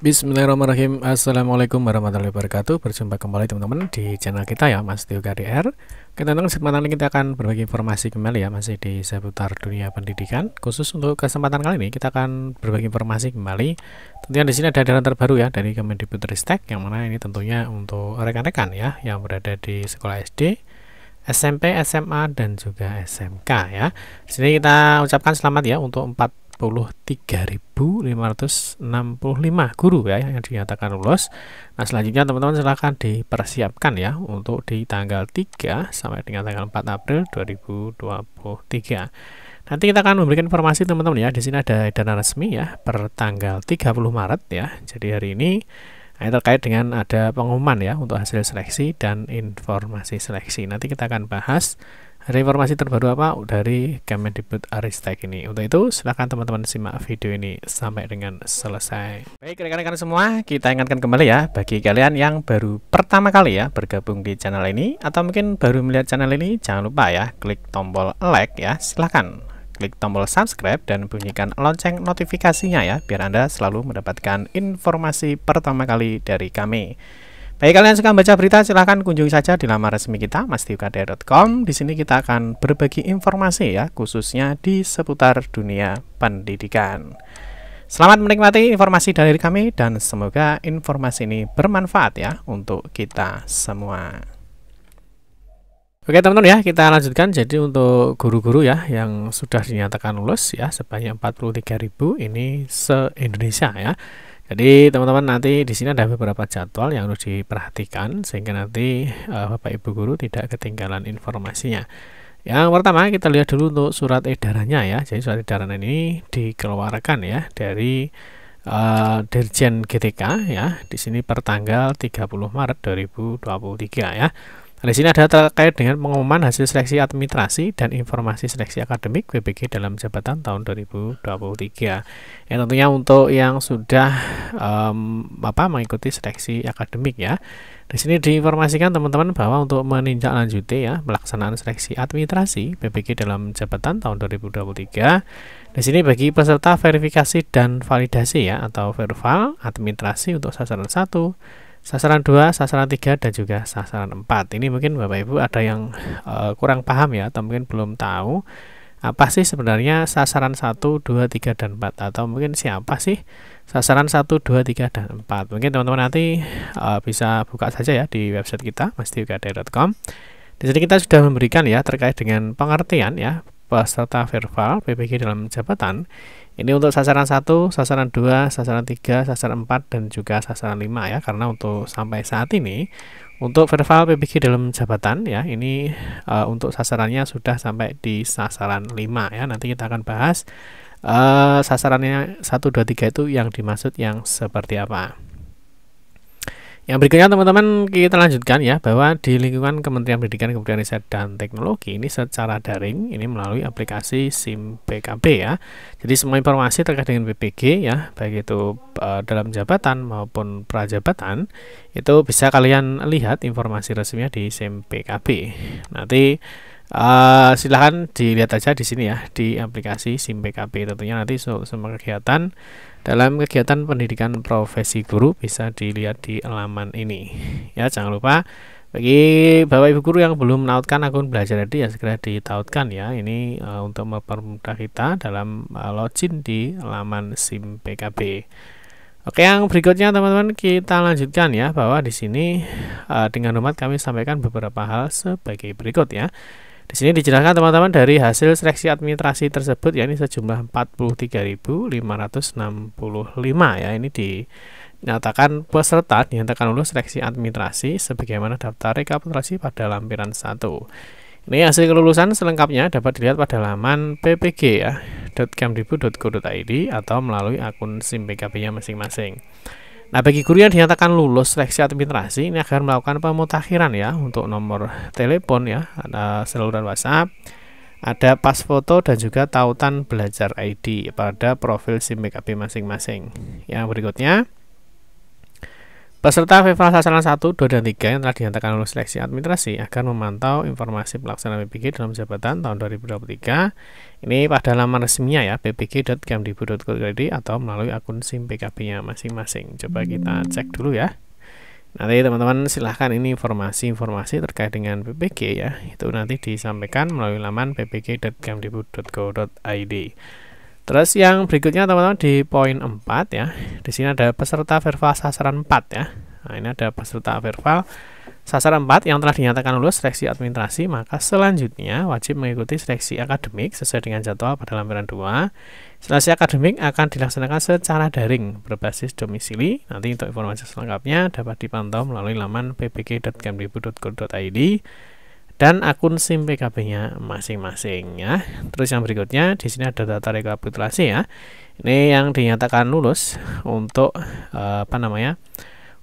Bismillahirrahmanirrahim Assalamualaikum warahmatullahi wabarakatuh Berjumpa kembali teman-teman di channel kita ya Mas Tio KDR Kita teman kesempatan ini kita akan berbagi informasi kembali ya Masih di seputar dunia pendidikan Khusus untuk kesempatan kali ini kita akan berbagi informasi kembali Tentunya di sini ada adaran terbaru ya Dari Kemendikbudristek Yang mana ini tentunya untuk rekan-rekan ya Yang berada di sekolah SD SMP, SMA, dan juga SMK ya. Di sini kita ucapkan selamat ya untuk empat 63.565 guru ya yang dinyatakan lulus. Nah, selanjutnya teman-teman silahkan dipersiapkan ya untuk di tanggal 3 sampai dengan tanggal 4 April 2023. Nanti kita akan memberikan informasi teman-teman ya. Di sini ada dana resmi ya per tanggal 30 Maret ya. Jadi hari ini ini eh, terkait dengan ada pengumuman ya untuk hasil seleksi dan informasi seleksi. Nanti kita akan bahas ada informasi terbaru apa dari Kemendikbud Aristek ini. Untuk itu, silahkan teman-teman simak video ini sampai dengan selesai. Baik, rekan-rekan semua, kita ingatkan kembali ya, bagi kalian yang baru pertama kali ya bergabung di channel ini, atau mungkin baru melihat channel ini, jangan lupa ya, klik tombol like ya, silahkan klik tombol subscribe dan bunyikan lonceng notifikasinya ya, biar Anda selalu mendapatkan informasi pertama kali dari kami. Baik kalian suka baca berita, silahkan kunjungi saja di laman resmi kita, mastiukadea.com. Di sini kita akan berbagi informasi ya, khususnya di seputar dunia pendidikan. Selamat menikmati informasi dari kami dan semoga informasi ini bermanfaat ya untuk kita semua. Oke teman-teman ya, kita lanjutkan. Jadi untuk guru-guru ya yang sudah dinyatakan lulus ya sebanyak 43.000 ini se-Indonesia ya. Jadi teman-teman nanti di sini ada beberapa jadwal yang harus diperhatikan sehingga nanti uh, Bapak Ibu guru tidak ketinggalan informasinya. Yang pertama kita lihat dulu untuk surat edarannya ya. Jadi surat edaran ini dikeluarkan ya dari uh, Dirjen GTK ya. Di sini per tanggal 30 Maret 2023 ya. Nah, di sini ada terkait dengan pengumuman hasil seleksi administrasi dan informasi seleksi akademik BPK dalam jabatan tahun 2023. Ya tentunya untuk yang sudah um, apa mengikuti seleksi akademik ya. Di sini diinformasikan teman-teman bahwa untuk meninjau lanjut ya pelaksanaan seleksi administrasi BPG dalam jabatan tahun 2023. Di sini bagi peserta verifikasi dan validasi ya atau verval administrasi untuk sasaran 1 sasaran 2, sasaran 3, dan juga sasaran 4. Ini mungkin Bapak Ibu ada yang uh, kurang paham ya, atau mungkin belum tahu apa sih sebenarnya sasaran 1, 2, 3, dan 4 atau mungkin siapa sih sasaran 1, 2, 3, dan 4 mungkin teman-teman nanti uh, bisa buka saja ya di website kita masdiugade.com di sini kita sudah memberikan ya terkait dengan pengertian ya peserta verbal PPG dalam jabatan ini untuk sasaran 1, sasaran 2, sasaran 3, sasaran 4, dan juga sasaran 5 ya, karena untuk sampai saat ini, untuk verbal PPG dalam jabatan ya, ini uh, untuk sasarannya sudah sampai di sasaran 5 ya, nanti kita akan bahas uh, sasarannya 1, 2, 3 itu yang dimaksud yang seperti apa. Yang berikutnya teman-teman kita lanjutkan ya bahwa di lingkungan Kementerian Pendidikan Kebudayaan Riset dan Teknologi ini secara daring ini melalui aplikasi SIM PKB ya. Jadi semua informasi terkait dengan PPG ya baik itu e, dalam jabatan maupun prajabatan itu bisa kalian lihat informasi resminya di SIM PKB. Nanti Eh, silahkan dilihat aja di sini ya di aplikasi SIM pkp tentunya nanti semua kegiatan dalam kegiatan pendidikan profesi guru bisa dilihat di laman ini ya jangan lupa bagi bapak ibu guru yang belum menautkan akun belajar tadi ya segera ditautkan ya ini uh, untuk mempermudah kita dalam uh, login di laman SIM PKB Oke, yang berikutnya teman-teman kita lanjutkan ya bahwa di sini uh, dengan hormat kami sampaikan beberapa hal sebagai berikut ya. Di sini dijelaskan teman-teman dari hasil seleksi administrasi tersebut yakni sejumlah 43.565 ya ini dinyatakan peserta dinyatakan lulus seleksi administrasi sebagaimana daftar rekapitulasi pada lampiran 1. Ini hasil kelulusan selengkapnya dapat dilihat pada laman ppg ya atau melalui akun SIM PKB-nya masing-masing. Nah, bagi guru yang dinyatakan lulus seleksi administrasi ini akan melakukan pemutakhiran ya untuk nomor telepon ya, ada saluran WhatsApp, ada pas foto dan juga tautan belajar ID pada profil SIM BKB masing-masing. Yang berikutnya, Peserta FIFA sasaran 1, 2, dan 3 yang telah dinyatakan lulus seleksi administrasi akan memantau informasi pelaksanaan PPG dalam jabatan tahun 2023. Ini pada laman resminya ya, ppg.gamdibu.co.id atau melalui akun SIM PKB-nya masing-masing. Coba kita cek dulu ya. Nanti teman-teman silahkan ini informasi-informasi terkait dengan PPG ya. Itu nanti disampaikan melalui laman ppg.kemdikbud.go.id. Terus yang berikutnya teman-teman di poin 4 ya. Di sini ada peserta verbal sasaran 4 ya. Nah, ini ada peserta verbal sasaran 4 yang telah dinyatakan lulus seleksi administrasi, maka selanjutnya wajib mengikuti seleksi akademik sesuai dengan jadwal pada lampiran 2. Seleksi akademik akan dilaksanakan secara daring berbasis domisili. Nanti untuk informasi selengkapnya dapat dipantau melalui laman ppg.kemdikbud.go.id dan akun SIM PKB-nya masing-masing ya. Terus yang berikutnya di sini ada data rekapitulasi ya. Ini yang dinyatakan lulus untuk eh, apa namanya?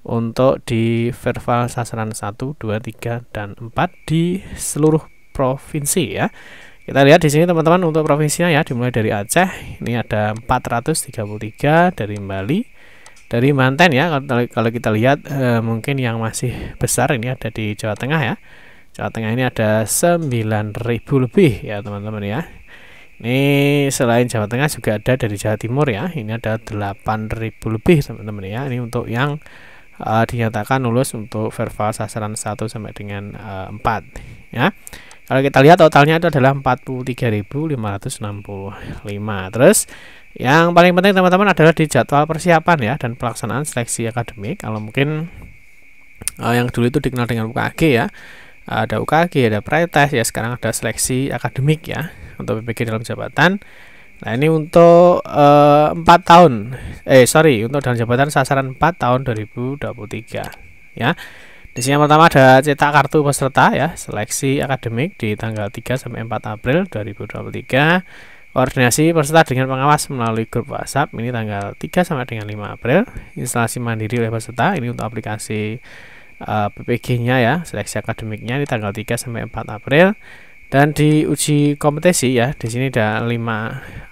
Untuk di verbal sasaran 1, 2, 3 dan 4 di seluruh provinsi ya. Kita lihat di sini teman-teman untuk provinsinya ya dimulai dari Aceh, ini ada 433 dari Bali, dari Banten ya kalau, kalau kita lihat eh, mungkin yang masih besar ini ada di Jawa Tengah ya Jawa Tengah ini ada 9.000 lebih ya teman-teman ya ini selain Jawa Tengah juga ada dari Jawa Timur ya ini ada 8.000 lebih teman-teman ya ini untuk yang uh, dinyatakan lulus untuk verbal sasaran 1 sampai dengan uh, eh, 4 ya kalau kita lihat totalnya itu adalah 43.565 terus yang paling penting teman-teman adalah di jadwal persiapan ya dan pelaksanaan seleksi akademik kalau mungkin uh, yang dulu itu dikenal dengan UKG ya ada UKG, ada pretest, ya sekarang ada seleksi akademik ya untuk PPG dalam jabatan. Nah ini untuk eh, empat 4 tahun, eh sorry untuk dalam jabatan sasaran 4 tahun 2023 ya. Di sini yang pertama ada cetak kartu peserta ya, seleksi akademik di tanggal 3 sampai 4 April 2023. Koordinasi peserta dengan pengawas melalui grup WhatsApp ini tanggal 3 sampai dengan 5 April. Instalasi mandiri oleh peserta ini untuk aplikasi uh, eh, PPG-nya ya, seleksi akademiknya di tanggal 3 sampai 4 April dan di uji kompetensi ya di sini ada 5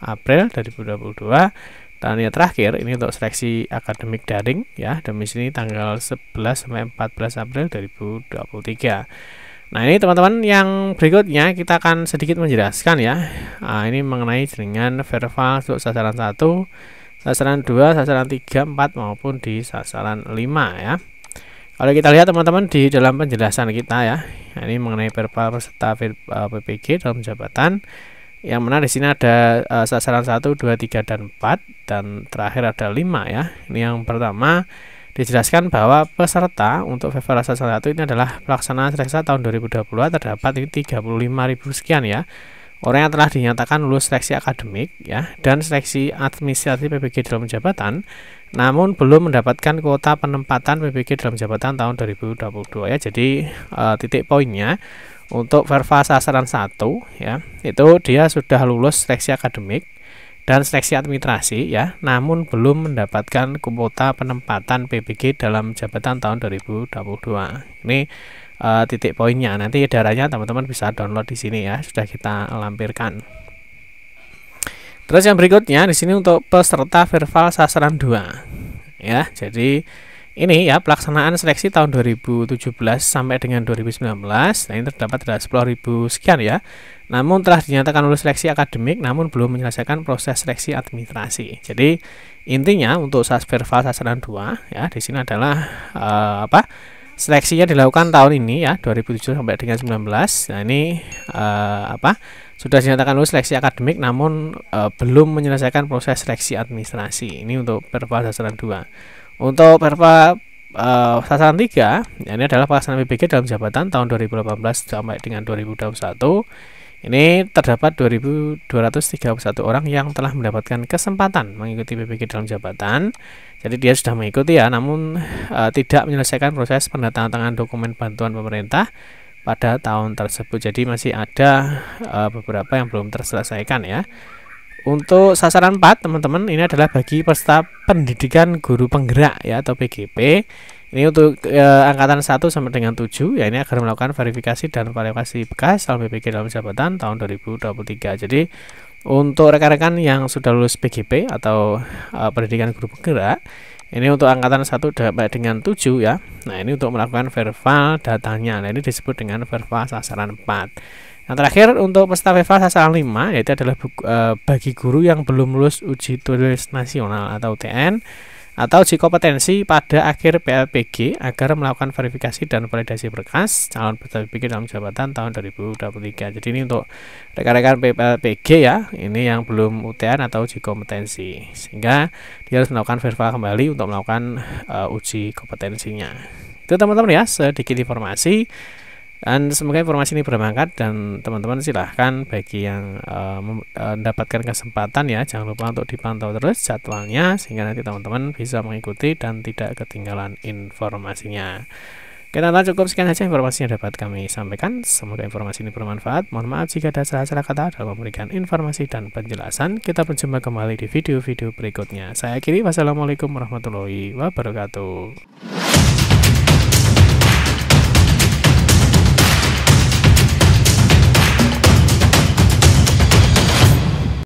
April 2022 dan yang terakhir ini untuk seleksi akademik daring ya dan di sini tanggal 11 sampai 14 April 2023 nah ini teman-teman yang berikutnya kita akan sedikit menjelaskan ya nah, ini mengenai dengan verbal untuk sasaran 1 sasaran 2 sasaran 3 4 maupun di sasaran 5 ya kalau kita lihat teman-teman di dalam penjelasan kita ya, ini mengenai perpa peserta eh, PPG dalam jabatan. Yang mana di sini ada uh, sasaran 1, 2, 3 dan 4 dan terakhir ada 5 ya. Ini yang pertama dijelaskan bahwa peserta untuk Fevara sasaran 1 ini adalah pelaksanaan seleksi tahun 2020 terdapat ini 35.000 sekian ya orang yang telah dinyatakan lulus seleksi akademik ya dan seleksi administrasi PPG dalam jabatan namun belum mendapatkan kuota penempatan PPG dalam jabatan tahun 2022 ya jadi e, titik poinnya untuk verva sasaran 1 ya itu dia sudah lulus seleksi akademik dan seleksi administrasi ya namun belum mendapatkan kuota penempatan PPG dalam jabatan tahun 2022 ini uh, titik poinnya. Nanti darahnya teman-teman bisa download di sini ya, sudah kita lampirkan. Terus yang berikutnya di sini untuk peserta verval Sasaran 2. Ya, jadi ini ya pelaksanaan seleksi tahun 2017 sampai dengan 2019. Nah, ini terdapat ada 10.000 sekian ya. Namun telah dinyatakan lulus seleksi akademik namun belum menyelesaikan proses seleksi administrasi. Jadi intinya untuk SAS Verval Sasaran 2 ya di sini adalah uh, apa? seleksinya dilakukan tahun ini ya 2007 sampai dengan 19 nah ini uh, apa sudah dinyatakan lulus seleksi akademik namun uh, belum menyelesaikan proses seleksi administrasi ini untuk perpa sasaran 2 untuk perpa uh, eh, sasaran 3 ini adalah pelaksanaan PPG dalam jabatan tahun 2018 sampai dengan 2021 ini terdapat 2.231 orang yang telah mendapatkan kesempatan mengikuti PPG dalam jabatan. Jadi dia sudah mengikuti ya, namun e, tidak menyelesaikan proses pendatangan dokumen bantuan pemerintah pada tahun tersebut. Jadi masih ada e, beberapa yang belum terselesaikan ya. Untuk sasaran 4, teman-teman, ini adalah bagi peserta pendidikan guru penggerak ya atau PGP ini untuk e, angkatan 1 sampai dengan 7 ya ini agar melakukan verifikasi dan validasi bekas dalam PPG dalam jabatan tahun 2023. Jadi untuk rekan-rekan yang sudah lulus PGP atau e, pendidikan guru penggerak ini untuk angkatan 1 sampai dengan 7 ya. Nah, ini untuk melakukan verval datanya. Nah, ini disebut dengan verval sasaran 4. Yang terakhir untuk peserta VEVA sasaran 5 yaitu adalah eh, bagi guru yang belum lulus uji tulis nasional atau UTN atau kompetensi pada akhir PLPG agar melakukan verifikasi dan validasi berkas calon PLPG dalam jabatan tahun 2023. Jadi ini untuk rekan-rekan PLPG ya, ini yang belum UTN atau uji kompetensi Sehingga dia harus melakukan verifikasi kembali untuk melakukan uh, uji kompetensinya. Itu teman-teman ya, sedikit informasi dan semoga informasi ini bermanfaat dan teman-teman silahkan bagi yang uh, mendapatkan kesempatan ya jangan lupa untuk dipantau terus jadwalnya sehingga nanti teman-teman bisa mengikuti dan tidak ketinggalan informasinya. Kita tahu cukup sekian saja informasi yang dapat kami sampaikan. Semoga informasi ini bermanfaat. Mohon maaf jika ada salah-salah kata dalam memberikan informasi dan penjelasan. Kita berjumpa kembali di video-video berikutnya. Saya akhiri. Wassalamualaikum warahmatullahi wabarakatuh.